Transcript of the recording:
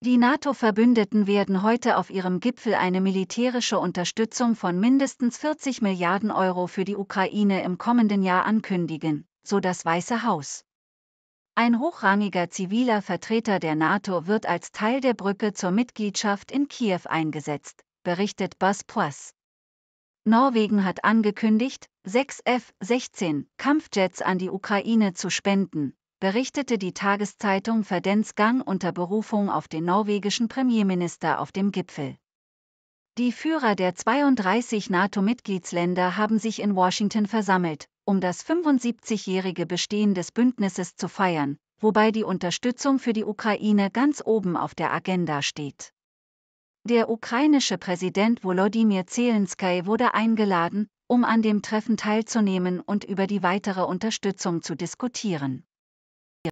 Die NATO-Verbündeten werden heute auf ihrem Gipfel eine militärische Unterstützung von mindestens 40 Milliarden Euro für die Ukraine im kommenden Jahr ankündigen, so das Weiße Haus. Ein hochrangiger ziviler Vertreter der NATO wird als Teil der Brücke zur Mitgliedschaft in Kiew eingesetzt, berichtet Bas BuzzPlus. Norwegen hat angekündigt, sechs F-16 Kampfjets an die Ukraine zu spenden, berichtete die Tageszeitung Verdensgang unter Berufung auf den norwegischen Premierminister auf dem Gipfel. Die Führer der 32 NATO-Mitgliedsländer haben sich in Washington versammelt, um das 75-jährige Bestehen des Bündnisses zu feiern, wobei die Unterstützung für die Ukraine ganz oben auf der Agenda steht. Der ukrainische Präsident Volodymyr Zelensky wurde eingeladen, um an dem Treffen teilzunehmen und über die weitere Unterstützung zu diskutieren.